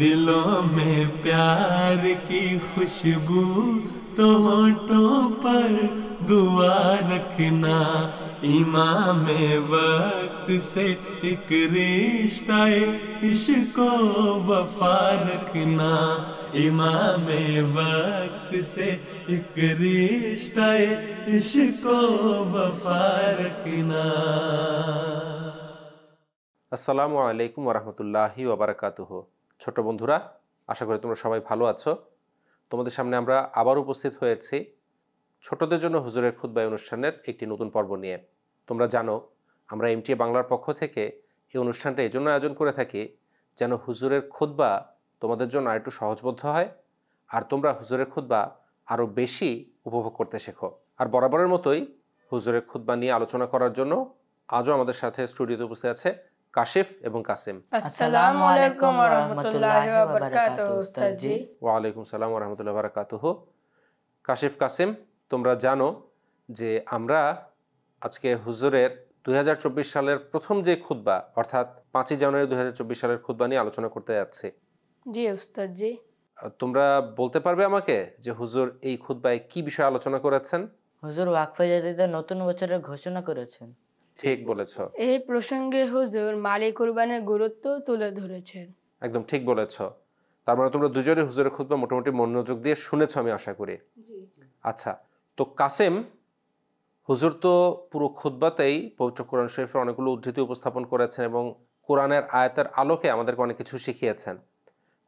दिलों में प्यार की खुशबू तो होठों पर दुआ रखना इमाम वक्त से एक रिश्ता इश्को वफा रखना इमाम वक्त से एक रिश्ता इश्को वफा रखना असलकम वरहमल वर्का ছোট বন্ধুরা আশা করি তোমরা সবাই ভালো আছো তোমাদের সামনে আমরা আবার উপস্থিত হয়েছি ছোটদের জন্য হুজুরের খুদ্বাই অনুষ্ঠানের একটি নতুন পর্ব নিয়ে তোমরা জানো আমরা এম বাংলার পক্ষ থেকে এই অনুষ্ঠানটা এই জন্য আয়োজন করে থাকি যেন হুজুরের খুদ্বা তোমাদের জন্য আরেকটু সহজবদ্ধ হয় আর তোমরা হুজুরের খুদ্বা আরও বেশি উপভোগ করতে শেখো আর বরাবরের মতোই হুজুরের খুদ্বা নিয়ে আলোচনা করার জন্য আজও আমাদের সাথে স্টুডিওতে উপস্থিত আছে কাশেফ এবং কাসেম আসসালামু আলাইকুম ওয়া রাহমাতুল্লাহি ওয়া বারাকাতুহু ওয়া আলাইকুম সালাম ওয়া রাহমাতুল্লাহি ওয়া বারাকাতুহু কাশেফ কাসেম তোমরা জানো যে আমরা আজকে হুজুরের দুই সালের প্রথম যে খুতবা অর্থাৎ পাঁচই জানুয়ারি দুই সালের খুতবা নিয়ে আলোচনা করতে যাচ্ছি জি তোমরা বলতে পারবে আমাকে যে হুজুর এই খুতবায় কি বিষয়ে আলোচনা করেছেন হুজুর ওয়াকফে জাতিদের নতুন বছরের ঘোষণা করেছেন ঠিক বলেছ এই প্রসঙ্গে হুজুর মালি কুরবানের গুরুত্ব তুলে ধরেছেন একদম ঠিক বলেছ তার মানে তোমরা দুজনে হুজুরের খুতবা মোটামুটি মনোযোগ দিয়ে শুনেছ আমি আশা করি আচ্ছা তো কাসেম হুজুর তো পুরো খুতবাতেই পবিত্র কোরআন শরীফের অনেকগুলো উদ্ধৃতি উপস্থাপন করেছেন এবং কোরআনের আয়াতের আলোকে আমাদেরকে অনেক কিছু শিখিয়েছেন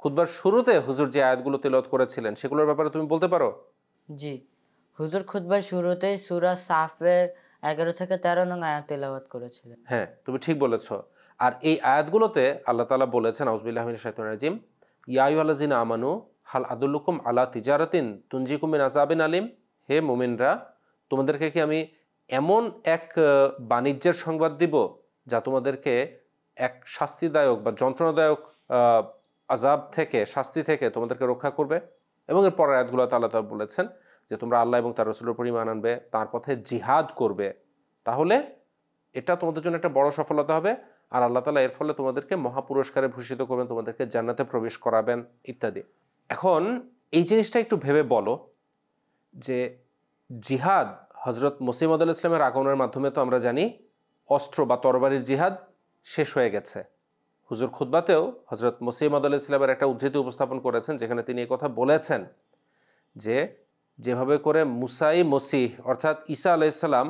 খুতবার শুরুতে হুজুর যে আয়াতগুলো তেলত করেছিলেন সেগুলোর ব্যাপারে তুমি বলতে পারো জি হুজুর খুতবার শুরুতেই সুরা সাফের এগারো থেকে তেরো নং আয়াত তেলাওয়াত করেছিলেন হ্যাঁ তুমি ঠিক বলেছ আর এই আয়াতগুলোতে আল্লাহ তালা বলেছেন আউজবিল্লাহমিন শাহিন রাজিম আলাজিন আমানু হাল আদুল্লুকুম আলা তিজারাতিন তুঞ্জিকুমিন আজাবিন আলিম হে মোমিনরা তোমাদেরকে কি আমি এমন এক বাণিজ্যের সংবাদ দিব যা তোমাদেরকে এক শাস্তিদায়ক বা যন্ত্রণাদায়ক আজাব থেকে শাস্তি থেকে তোমাদেরকে রক্ষা করবে এবং এর পরের আয়াতগুলোতে আল্লাহ তালা বলেছেন যে তোমরা আল্লাহ এবং তার রসুলের উপর ইমান আনবে তার পথে জিহাদ করবে তাহলে এটা তোমাদের জন্য একটা বড় সফলতা হবে আর আল্লাহ তালা এর ফলে তোমাদেরকে মহাপুরস্কারে ভূষিত করবেন তোমাদেরকে জান্নাতে প্রবেশ করাবেন ইত্যাদি এখন এই জিনিসটা একটু ভেবে বলো যে জিহাদ হজরত মুসিমদ আল ইসলামের আগমনের মাধ্যমে তো আমরা জানি অস্ত্র বা তরবারির জিহাদ শেষ হয়ে গেছে হুজুর খুদ্বাতেও হজরত মুসিমদ আল ইসলামের একটা উদ্ধৃতি উপস্থাপন করেছেন যেখানে তিনি কথা বলেছেন যে যেভাবে করে মুসাই মসিহ অর্থাৎ ঈসা আলাইসাল্লাম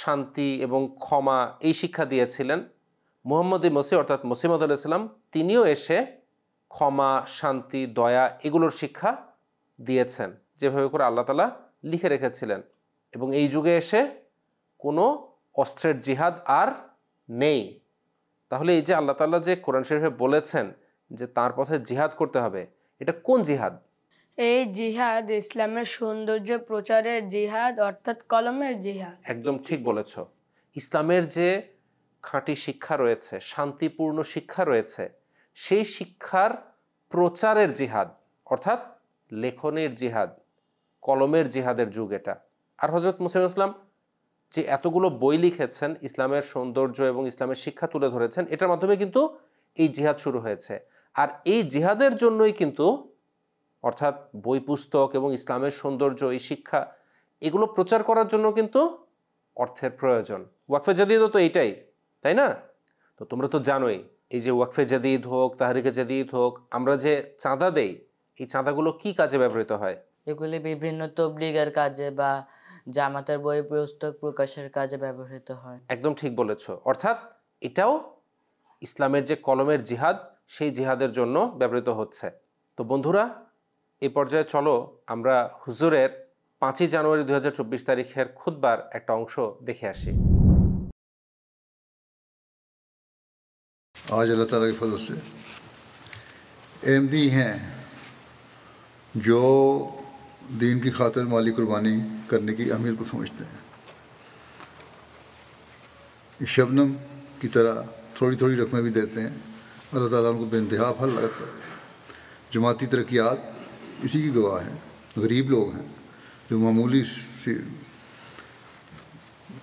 শান্তি এবং ক্ষমা এই শিক্ষা দিয়েছিলেন মোহাম্মদী মসি অর্থাৎ মসিমদ আলাইসাল্লাম তিনিও এসে ক্ষমা শান্তি দয়া এগুলোর শিক্ষা দিয়েছেন যেভাবে করে আল্লাহ তালা লিখে রেখেছিলেন এবং এই যুগে এসে কোনো অস্ত্রের জিহাদ আর নেই তাহলে এই যে আল্লাহ তাল্লাহ যে কোরআন শরীফে বলেছেন যে তার পথে জিহাদ করতে হবে এটা কোন জিহাদ এই জিহাদ ইসলামের সৌন্দর্য প্রচারের জিহাদ অর্থাৎ কলমের জিহাদ একদম ঠিক বলেছ ইসলামের যে খাঁটি শিক্ষা রয়েছে শান্তিপূর্ণ শিক্ষা রয়েছে সেই শিক্ষার প্রচারের জিহাদ অর্থাৎ লেখনের জিহাদ কলমের জিহাদের যুগ এটা আর হজরত মুসিম ইসলাম যে এতগুলো বই লিখেছেন ইসলামের সৌন্দর্য এবং ইসলামের শিক্ষা তুলে ধরেছেন এটার মাধ্যমে কিন্তু এই জিহাদ শুরু হয়েছে আর এই জিহাদের জন্যই কিন্তু অর্থাৎ বই পুস্তক এবং ইসলামের সৌন্দর্য এই শিক্ষা এগুলো প্রচার করার জন্য কিন্তু অর্থের প্রয়োজন ওয়াকফে জাদিদ তো এইটাই তাই না তো তোমরা তো জানোই এই যে ওয়াকফে জাদিদ হোক তাহারিকে জাদিদ হোক আমরা যে চাঁদা দেই এই চাঁদাগুলো কি কাজে ব্যবহৃত হয় এগুলি বিভিন্ন তবলিগের কাজে বা জামাতের বই পুস্তক প্রকাশের কাজে ব্যবহৃত হয় একদম ঠিক বলেছ অর্থাৎ এটাও ইসলামের যে কলমের জিহাদ সেই জিহাদের জন্য ব্যবহৃত হচ্ছে তো বন্ধুরা এই পর্যায়ে চলো আমরা হুজুরের পাঁচই জানুয়ারি দু হাজার চব্বিশ তারিখের খুদবার একটা অংশ দেখে আসি আজ আল্লাহ তালা কি ফদসে হ্যাঁ জো দিন কি খাতের মালি কুরবানি করি কি আহমিয়ত সমঝতে হ্যাঁ। শবনম কি তরা থোড়ি থোড়ি রকমে দেতে হ্যাঁ আল্লাহ তালা উনকো বেনতহা ফল লাগাতে জমাতি তরকিয়াত इसी की गवाह है गरीब लोग हैं जो मामूली सी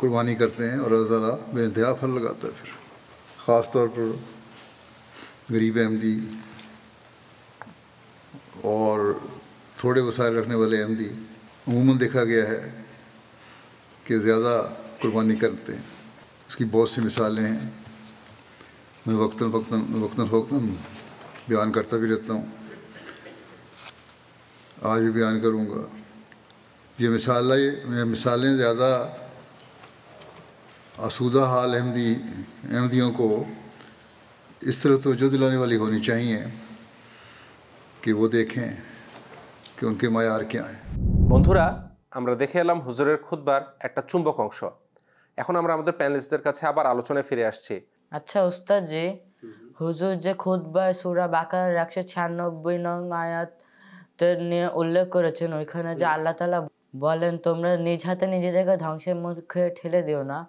कुर्बानी करते हैं और अल्लाह बेदया फल लगाता है फिर ख़ास तौर पर गरीब अहमदी और थोड़े वसायल रखने वाले अहमदी अमूमन देखा गया है कि ज़्यादा कुर्बानी करते हैं उसकी बहुत सी मिसालें हैं मैं वक्ता वक्ता वक्ता फ़ोक्ता बयान करता भी रहता हूँ आज बयान करूँगा ये मिसालें मैं मिसालें ज़्यादा आसूदा हाल अहमदी अहमदियों को इस तरह तोजो दिलाने वाली होनी चाहिए कि वो देखें कि उनके मायार क्या हैं বন্ধুরা আমরা দেখে এলাম হুজুরের খুতবার একটা চুম্বক অংশ এখন আমরা আমাদের প্যানেলিস্টদের কাছে আবার আলোচনায় ফিরে আসছি আচ্ছা উস্তাদ জি হুজুর যে খুতবায় সূরা বাকারা 196 নং আয়াত নিয়ে উল্লেখ করেছেন ওইখানে যে আল্লাহ তালা বলেন তোমরা নিজ হাতে নিজেদেরকে ধ্বংসের মুখে ঠেলে দিও না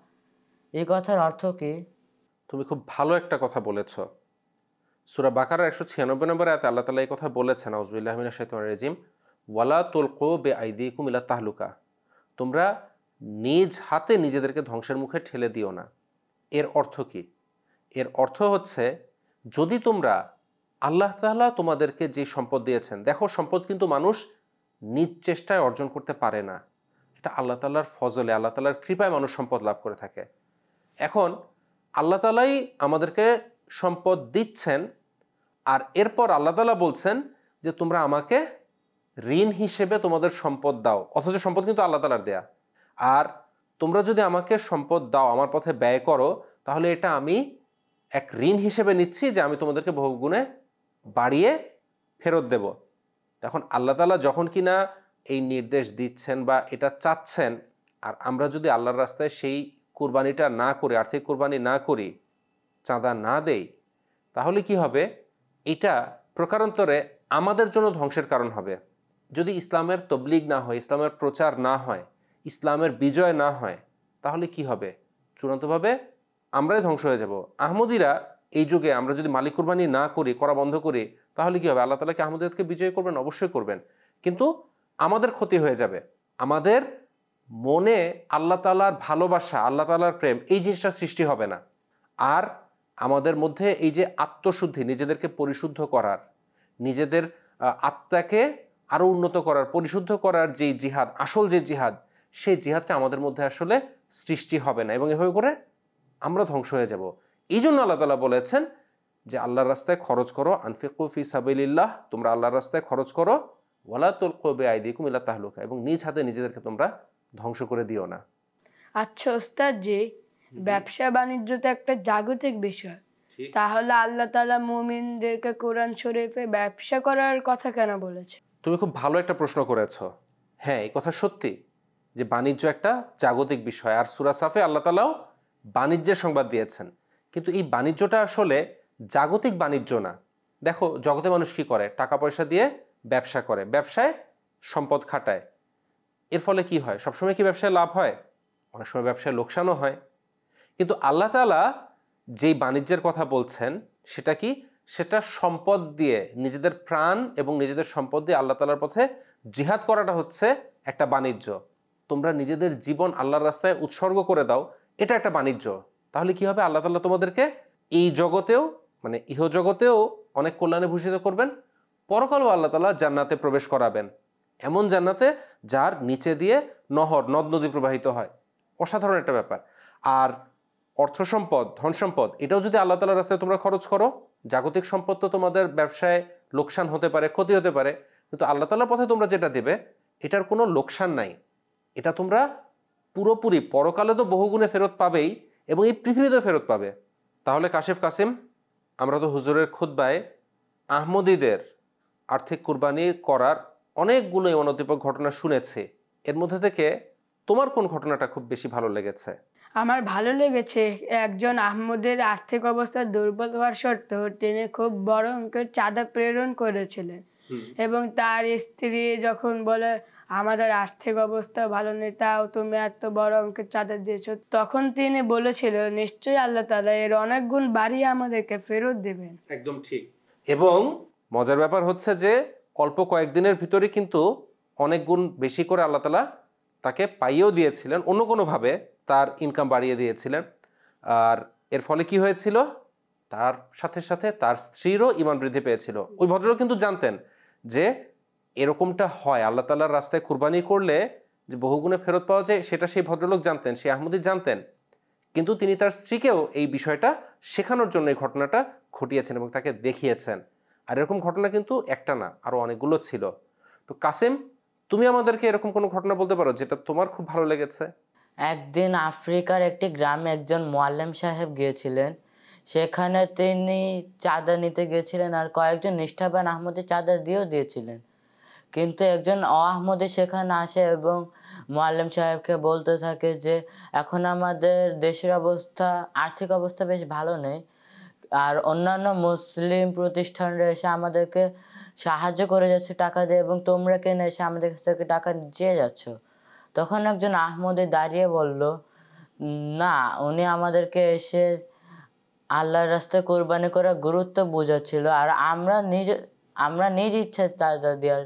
এই কথার অর্থ কি তুমি খুব ভালো একটা কথা বলেছ সুরা বাকার একশো ছিয়ানব্বই নম্বরে আয়তে আল্লাহ তালা এই কথা বলেছেন আউজবিল্লাহ রেজিম ওয়ালা তুলকো বে আইদি কুমিলা তাহলুকা তোমরা নিজ হাতে নিজেদেরকে ধ্বংসের মুখে ঠেলে দিও না এর অর্থ কি এর অর্থ হচ্ছে যদি তোমরা আল্লাহ তাল্লাহ তোমাদেরকে যে সম্পদ দিয়েছেন দেখো সম্পদ কিন্তু মানুষ নিজ চেষ্টায় অর্জন করতে পারে না এটা আল্লাহ তাল্লার ফজলে আল্লাহ তাল্লার কৃপায় মানুষ সম্পদ লাভ করে থাকে এখন আল্লাহ তালাই আমাদেরকে সম্পদ দিচ্ছেন আর এরপর আল্লাহ তালা বলছেন যে তোমরা আমাকে ঋণ হিসেবে তোমাদের সম্পদ দাও অথচ সম্পদ কিন্তু আল্লাহ তালার দেয়া আর তোমরা যদি আমাকে সম্পদ দাও আমার পথে ব্যয় করো তাহলে এটা আমি এক ঋণ হিসেবে নিচ্ছি যে আমি তোমাদেরকে বহুগুণে বাড়িয়ে ফেরত দেব এখন আল্লাহ তালা যখন কি না এই নির্দেশ দিচ্ছেন বা এটা চাচ্ছেন আর আমরা যদি আল্লাহর রাস্তায় সেই কোরবানিটা না করি আর্থিক কোরবানি না করি চাঁদা না দেই তাহলে কি হবে এটা প্রকারান্তরে আমাদের জন্য ধ্বংসের কারণ হবে যদি ইসলামের তবলিগ না হয় ইসলামের প্রচার না হয় ইসলামের বিজয় না হয় তাহলে কি হবে চূড়ান্তভাবে আমরাই ধ্বংস হয়ে যাব আহমদিরা এই যুগে আমরা যদি মালিক কুরবানি না করি করা বন্ধ করি তাহলে কী হবে আল্লাহ তালাকে আমাদেরকে বিজয় করবেন অবশ্যই করবেন কিন্তু আমাদের ক্ষতি হয়ে যাবে আমাদের মনে আল্লাহ তালার ভালোবাসা আল্লাহ তালার প্রেম এই জিনিসটা সৃষ্টি হবে না আর আমাদের মধ্যে এই যে আত্মশুদ্ধি নিজেদেরকে পরিশুদ্ধ করার নিজেদের আত্মাকে আরও উন্নত করার পরিশুদ্ধ করার যে জিহাদ আসল যে জিহাদ সেই জিহাদটা আমাদের মধ্যে আসলে সৃষ্টি হবে না এবং এভাবে করে আমরা ধ্বংস হয়ে যাব এই জন্য আল্লাহ তালা বলেছেন যে আল্লাহর রাস্তায় খরচ করো আনফিকু ফি সাবিল্লাহ তোমরা আল্লাহর রাস্তায় খরচ করো ওয়ালা তুল কবে আইদিকুম ইল্লা তাহলুকা এবং নিজ হাতে নিজেদেরকে তোমরা ধ্বংস করে দিও না আচ্ছা ওস্তাদ যে ব্যবসা বাণিজ্য তো একটা জাগতিক বিষয় তাহলে আল্লাহ তালা মুমিনদেরকে কোরআন শরীফে ব্যবসা করার কথা কেন বলেছে তুমি খুব ভালো একটা প্রশ্ন করেছ হ্যাঁ এই কথা সত্যি যে বাণিজ্য একটা জাগতিক বিষয় আর সুরা সাফে আল্লাহ তালাও বাণিজ্যের সংবাদ দিয়েছেন কিন্তু এই বাণিজ্যটা আসলে জাগতিক বাণিজ্য না দেখো জগতে মানুষ কি করে টাকা পয়সা দিয়ে ব্যবসা করে ব্যবসায় সম্পদ খাটায় এর ফলে কি হয় সবসময় কি ব্যবসায় লাভ হয় অনেক সময় ব্যবসায় লোকসানও হয় কিন্তু আল্লাহ তালা যেই বাণিজ্যের কথা বলছেন সেটা কি সেটা সম্পদ দিয়ে নিজেদের প্রাণ এবং নিজেদের সম্পদ দিয়ে আল্লাহ তালার পথে জিহাদ করাটা হচ্ছে একটা বাণিজ্য তোমরা নিজেদের জীবন আল্লাহর রাস্তায় উৎসর্গ করে দাও এটা একটা বাণিজ্য তাহলে কি হবে আল্লাহ তাল্লাহ তোমাদেরকে এই জগতেও মানে ইহ জগতেও অনেক কল্যাণে ভূষিত করবেন পরকালও আল্লাহ তালা জান্নাতে প্রবেশ করাবেন এমন জান্নাতে যার নিচে দিয়ে নহর নদ নদী প্রবাহিত হয় অসাধারণ একটা ব্যাপার আর অর্থ সম্পদ ধন সম্পদ এটাও যদি আল্লাহ তালার রাস্তায় তোমরা খরচ করো জাগতিক সম্পদ তো তোমাদের ব্যবসায় লোকসান হতে পারে ক্ষতি হতে পারে কিন্তু আল্লাহ তালার পথে তোমরা যেটা দেবে এটার কোনো লোকসান নাই এটা তোমরা পুরোপুরি পরকালে তো বহুগুণে ফেরত পাবেই এবং এই পৃথিবীতে ফেরত পাবে তাহলে কাশেফ কাসিম আমরা তো হুজুরের খুদ্বায় আহমদীদের আর্থিক কুরবানি করার অনেকগুলো অনদীপক ঘটনা শুনেছি এর মধ্যে থেকে তোমার কোন ঘটনাটা খুব বেশি ভালো লেগেছে আমার ভালো লেগেছে একজন আহমদের আর্থিক অবস্থা দুর্বল হওয়ার সত্ত্বেও তিনি খুব বড় অঙ্কের চাঁদা প্রেরণ করেছিলেন এবং তার স্ত্রী যখন বলে আমাদের আর্থিক অবস্থা ভালো নেই তাও তুমি এত বড় অঙ্কের চাঁদা দিয়েছ তখন তিনি বলেছিল নিশ্চয়ই আল্লাহ তালা এর অনেক গুণ বাড়িয়ে আমাদেরকে ফেরত দেবেন একদম ঠিক এবং মজার ব্যাপার হচ্ছে যে অল্প কয়েকদিনের ভিতরে কিন্তু অনেক গুণ বেশি করে আল্লাহ তালা তাকে পাইয়েও দিয়েছিলেন অন্য কোনোভাবে তার ইনকাম বাড়িয়ে দিয়েছিলেন আর এর ফলে কি হয়েছিল তার সাথে সাথে তার স্ত্রীরও ইমান বৃদ্ধি পেয়েছিল ওই ভদ্রও কিন্তু জানতেন যে এরকমটা হয় আল্লাহ তাল্লাহর রাস্তায় কুরবানি করলে যে বহুগুণে ফেরত পাওয়া যায় সেটা সেই ভদ্রলোক জানতেন সেই আহমদি জানতেন কিন্তু তিনি তার স্ত্রীকেও এই বিষয়টা শেখানোর জন্য এই ঘটনাটা ঘটিয়েছেন এবং তাকে দেখিয়েছেন আর এরকম ঘটনা কিন্তু একটা না আরও অনেকগুলো ছিল তো কাসেম তুমি আমাদেরকে এরকম কোনো ঘটনা বলতে পারো যেটা তোমার খুব ভালো লেগেছে একদিন আফ্রিকার একটি গ্রামে একজন মোয়াল্লাম সাহেব গিয়েছিলেন সেখানে তিনি চাঁদা নিতে গিয়েছিলেন আর কয়েকজন নিষ্ঠাবান আহমদে চাঁদা দিয়েও দিয়েছিলেন কিন্তু একজন আহমদে সেখানে আসে এবং মোয়াল্লেম সাহেবকে বলতে থাকে যে এখন আমাদের দেশের অবস্থা আর্থিক অবস্থা বেশ ভালো নেই আর অন্যান্য মুসলিম প্রতিষ্ঠানরা এসে আমাদেরকে সাহায্য করে যাচ্ছে টাকা দিয়ে এবং তোমরা কেন এসে আমাদের কাছ থেকে টাকা চেয়ে যাচ্ছ তখন একজন আহমদে দাঁড়িয়ে বলল না উনি আমাদেরকে এসে আল্লাহর রাস্তায় কোরবানি করার গুরুত্ব বোঝাচ্ছিল আর আমরা নিজ আমরা নিজ ইচ্ছায় চাঁদা দেওয়ার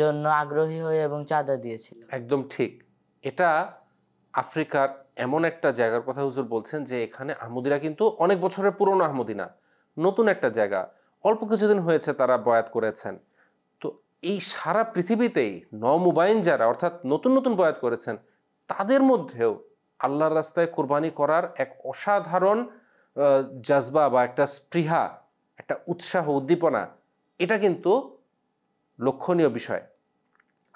জন্য আগ্রহী হয়ে এবং চাঁদা দিয়েছি একদম ঠিক এটা আফ্রিকার এমন একটা জায়গার কথা হুজুর বলছেন যে এখানে আহমদিরা কিন্তু অনেক বছরের পুরনো আহমদিনা না নতুন একটা জায়গা অল্প কিছুদিন হয়েছে তারা বয়াত করেছেন তো এই সারা পৃথিবীতেই নমুবাইন যারা অর্থাৎ নতুন নতুন বয়াত করেছেন তাদের মধ্যেও আল্লাহর রাস্তায় কোরবানি করার এক অসাধারণ জজবা বা একটা স্পৃহা একটা উৎসাহ উদ্দীপনা এটা কিন্তু লক্ষণীয় বিষয়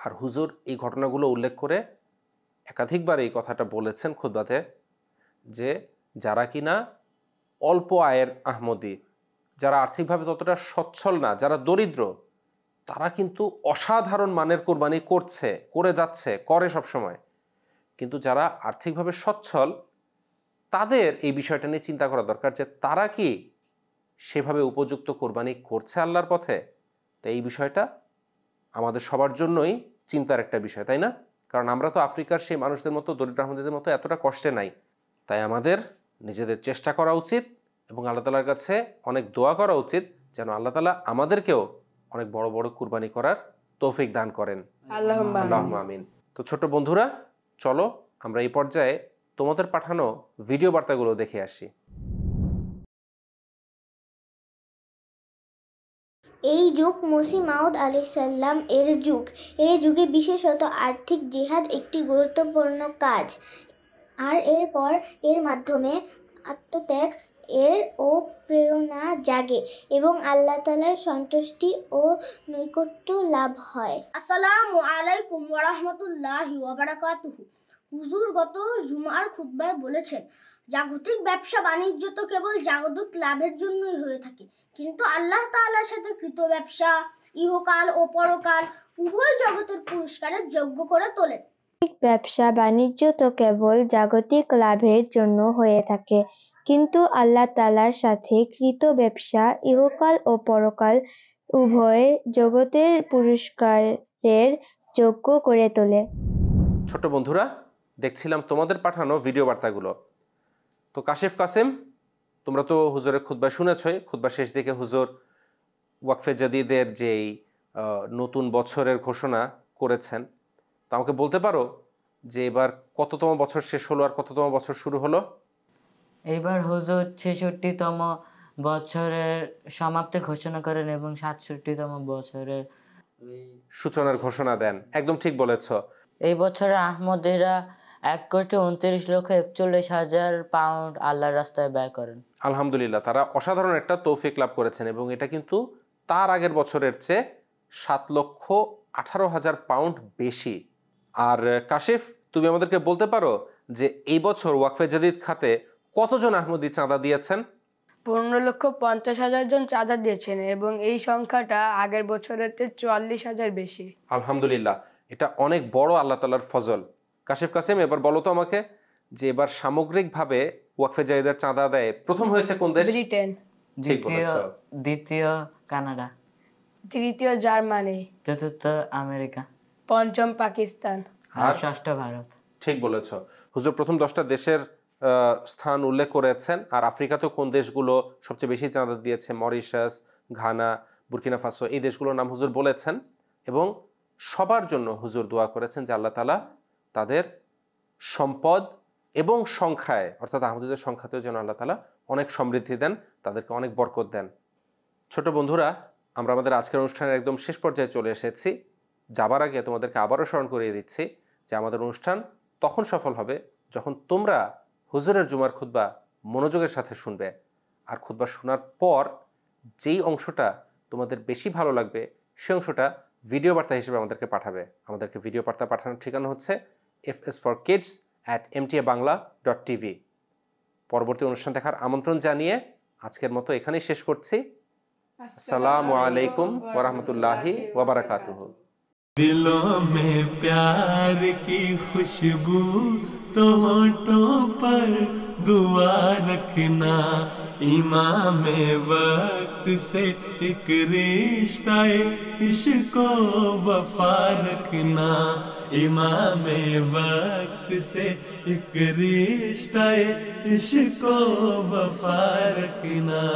আর হুজুর এই ঘটনাগুলো উল্লেখ করে একাধিকবার এই কথাটা বলেছেন খুদ্াতে যে যারা কিনা অল্প আয়ের আহমদি যারা আর্থিকভাবে ততটা সচ্ছল না যারা দরিদ্র তারা কিন্তু অসাধারণ মানের কোরবানি করছে করে যাচ্ছে করে সবসময় কিন্তু যারা আর্থিকভাবে সচ্ছল তাদের এই বিষয়টা নিয়ে চিন্তা করা দরকার যে তারা কি সেভাবে উপযুক্ত কোরবানি করছে আল্লাহর পথে তো এই বিষয়টা আমাদের সবার জন্যই চিন্তার একটা বিষয় তাই না কারণ আমরা তো আফ্রিকার সেই মানুষদের মতো দরিদ্র আহমদের মতো এতটা কষ্টে নাই তাই আমাদের নিজেদের চেষ্টা করা উচিত এবং আল্লাহ তালার কাছে অনেক দোয়া করা উচিত যেন আল্লাহ তালা আমাদেরকেও অনেক বড় বড় কুরবানি করার তৌফিক দান করেন আল্লাহ আমিন তো ছোট বন্ধুরা চলো আমরা এই পর্যায়ে তোমাদের পাঠানো ভিডিও বার্তাগুলো দেখে আসি এই যুগ মসি মাউদ আলিসাল্লাম এর যুগ এই যুগে বিশেষত আর্থিক জেহাদ একটি গুরুত্বপূর্ণ কাজ আর এরপর এর মাধ্যমে আত্মত্যাগ এর ও প্রেরণা জাগে এবং আল্লাহ তালার সন্তুষ্টি ও নৈকট্য লাভ হয় আসসালামু আলাইকুম ওরহমতুল্লাহ ওবরাকাতুহু হুজুর গত জুমার খুতবায় বলেছেন জাগতিক ব্যবসা বাণিজ্য তো কেবল জাগতিক লাভের জন্যই হয়ে থাকে কিন্তু আল্লাহ তাআলার সাথে কৃত ব্যবসা ইহকাল ও পরকাল উভয় জগতের পুরস্কারের যোগ্য করে তোলেন ব্যবসা বাণিজ্য তো কেবল জাগতিক লাভের জন্য হয়ে থাকে কিন্তু আল্লাহ তালার সাথে কৃত ব্যবসা ইহকাল ও পরকাল উভয় জগতের পুরস্কারের যোগ্য করে তোলে ছোট বন্ধুরা দেখছিলাম তোমাদের পাঠানো ভিডিও বার্তাগুলো তো কাশিফ কাসেম তোমরা তো হুজুরের খুদ্া শুনেছই খুদ্া শেষ দিকে হুজুর ওয়াকফে জাদিদের যেই নতুন বছরের ঘোষণা করেছেন তো আমাকে বলতে পারো যে এবার কততম বছর শেষ হলো আর কততম বছর শুরু হলো এইবার হুজুর ছেষট্টিতম বছরের সমাপ্তি ঘোষণা করেন এবং সাতষট্টিতম বছরের সূচনার ঘোষণা দেন একদম ঠিক বলেছ এই বছর আহমদেরা এক কোটি উনত্রিশ লক্ষ একচল্লিশ হাজার পাউন্ড আল্লাহর রাস্তায় ব্যয় করেন আলহামদুলিল্লাহ তারা অসাধারণ একটা তৌফিক লাভ করেছেন এবং এটা কিন্তু তার আগের বছরের চেয়ে সাত লক্ষ আঠারো হাজার পাউন্ড বেশি আর কাশিফ তুমি আমাদেরকে বলতে পারো যে এই বছর ওয়াকফে জাদিদ খাতে কতজন আহমদি চাঁদা দিয়েছেন পনেরো লক্ষ পঞ্চাশ হাজার জন চাঁদা দিয়েছেন এবং এই সংখ্যাটা আগের বছরের চেয়ে চুয়াল্লিশ হাজার বেশি আলহামদুলিল্লাহ এটা অনেক বড় আল্লাহ তালার ফজল কাশিফ কাসেম এবার বলো তো আমাকে যে এবার সামগ্রিকভাবে ওয়াকফে জাহিদার চাঁদা দেয় প্রথম হয়েছে কোন দেশ ব্রিটেন দ্বিতীয় দ্বিতীয় কানাডা তৃতীয় জার্মানি চতুর্থ আমেরিকা পঞ্চম পাকিস্তান আর ষষ্ঠ ভারত ঠিক বলেছ হুজুর প্রথম দশটা দেশের স্থান উল্লেখ করেছেন আর আফ্রিকাতে কোন দেশগুলো সবচেয়ে বেশি চাঁদা দিয়েছে মরিশাস ঘানা বুর্কিনা ফাসো এই দেশগুলোর নাম হুজুর বলেছেন এবং সবার জন্য হুজুর দোয়া করেছেন যে আল্লাহ তালা তাদের সম্পদ এবং সংখ্যায় অর্থাৎ আহমদুদের সংখ্যাতেও যেন আল্লাহ তালা অনেক সমৃদ্ধি দেন তাদেরকে অনেক বরকত দেন ছোট বন্ধুরা আমরা আমাদের আজকের অনুষ্ঠানের একদম শেষ পর্যায়ে চলে এসেছি যাবার আগে তোমাদেরকে আবারও স্মরণ করিয়ে দিচ্ছি যে আমাদের অনুষ্ঠান তখন সফল হবে যখন তোমরা হুজুরের জুমার খুদ্া মনোযোগের সাথে শুনবে আর খুদ্া শোনার পর যেই অংশটা তোমাদের বেশি ভালো লাগবে সেই অংশটা ভিডিও বার্তা হিসেবে আমাদেরকে পাঠাবে আমাদেরকে ভিডিও বার্তা পাঠানোর ঠিকানা হচ্ছে F S for kids at MTA Bangla dot TV পরবর্তী অনুষ্ঠান দেখার আমন্ত্রণ জানিয়ে আজকের মতো এখানেই শেষ করছি আসসালামু আলাইকুম ওরহমতুল্লাহি ওবরাকাতুহ दिलों में प्यार की खुशबू तो होठों पर दुआ रखना इमाम वक्त से एक रिश्ता इश्को वफा रखना इमाम वक्त से एक रिश्ता इश्को वफा रखना